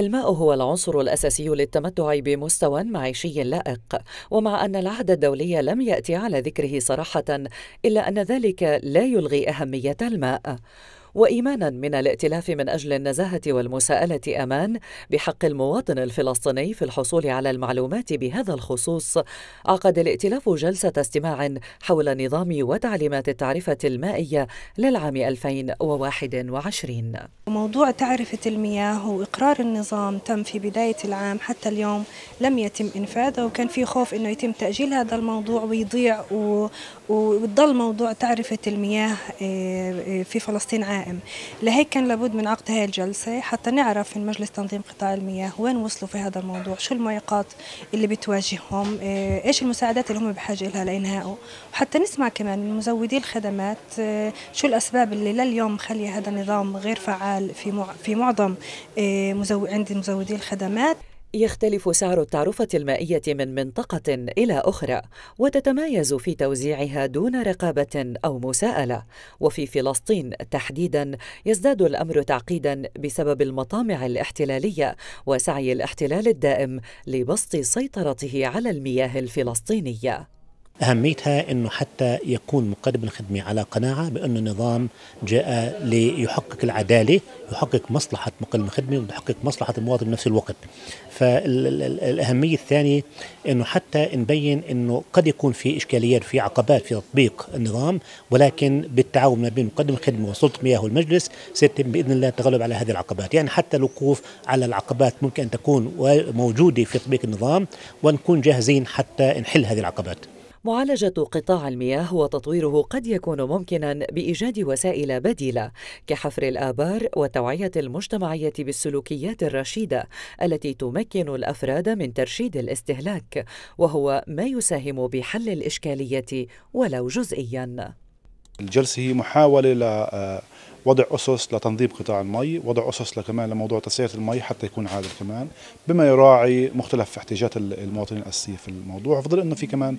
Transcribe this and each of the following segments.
الماء هو العنصر الأساسي للتمتع بمستوى معيشي لائق ومع أن العهد الدولي لم يأتي على ذكره صراحة إلا أن ذلك لا يلغي أهمية الماء وإيمانا من الائتلاف من أجل النزاهة والمساءلة أمان بحق المواطن الفلسطيني في الحصول على المعلومات بهذا الخصوص عقد الائتلاف جلسة استماع حول نظام وتعليمات التعرفة المائية للعام 2021 موضوع تعرفة المياه وإقرار النظام تم في بداية العام حتى اليوم لم يتم إنفاذه وكان في خوف أنه يتم تأجيل هذا الموضوع ويضيع و... وتضل موضوع تعرفة المياه آه، آه، في فلسطين عام النائم لهيك كان لابد من عقد هاي الجلسة حتى نعرف من مجلس تنظيم قطاع المياه وين وصلوا في هذا الموضوع شو المعيقات اللي بتواجههم إيه، إيش المساعدات اللي هم بحاجة لها لإنهائه وحتى نسمع كمان من مزودي الخدمات إيه، شو الأسباب اللي لليوم خلي هذا النظام غير فعال في في معظم إيه، مزو... عند مزودي الخدمات يختلف سعر التعرفة المائية من منطقة إلى أخرى، وتتمايز في توزيعها دون رقابة أو مساءلة، وفي فلسطين تحديداً يزداد الأمر تعقيداً بسبب المطامع الاحتلالية وسعي الاحتلال الدائم لبسط سيطرته على المياه الفلسطينية. أهميتها أنه حتى يكون مقدم الخدمة على قناعة بأن النظام جاء ليحقق العدالة يحقق مصلحة مقدم الخدمة ويحقق مصلحة المواطن بنفس الوقت فالأهمية الثانية أنه حتى نبين أنه قد يكون في إشكاليات في عقبات في تطبيق النظام ولكن بالتعاون ما بين مقدم الخدمة وسلطة المياه والمجلس سيتم بإذن الله التغلب على هذه العقبات يعني حتى الوقوف على العقبات ممكن أن تكون موجودة في تطبيق النظام ونكون جاهزين حتى نحل هذه العقبات معالجة قطاع المياه وتطويره قد يكون ممكنا بإيجاد وسائل بديلة كحفر الآبار والتوعية المجتمعية بالسلوكيات الرشيدة التي تمكن الأفراد من ترشيد الاستهلاك وهو ما يساهم بحل الإشكالية ولو جزئيا الجلسة هي محاولة وضع أسس لتنظيم قطاع المي وضع أسس كمان لموضوع تسعير المي حتى يكون عادل كمان بما يراعي مختلف احتياجات المواطنين الأساسية في الموضوع فضل أنه في كمان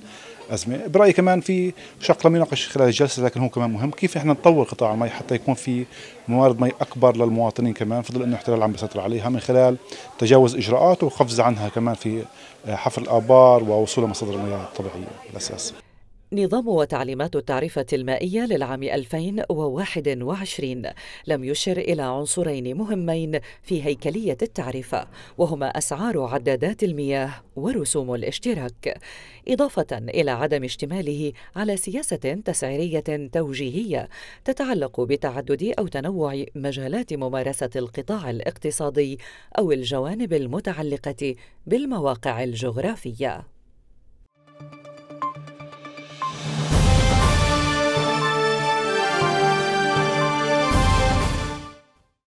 أزمة برأيي كمان في شق لم يناقش خلال الجلسة لكن هو كمان مهم كيف إحنا نطور قطاع المي حتى يكون في موارد مي أكبر للمواطنين كمان فضل أنه الاحتلال عم بيسيطر عليها من خلال تجاوز إجراءاته وقفز عنها كمان في حفر الآبار ووصول مصادر المياه الطبيعية الأساسية نظام وتعليمات التعرفة المائية للعام 2021 لم يشر إلى عنصرين مهمين في هيكلية التعرفة وهما أسعار عدادات المياه ورسوم الاشتراك إضافة إلى عدم اشتماله على سياسة تسعيرية توجيهية تتعلق بتعدد أو تنوع مجالات ممارسة القطاع الاقتصادي أو الجوانب المتعلقة بالمواقع الجغرافية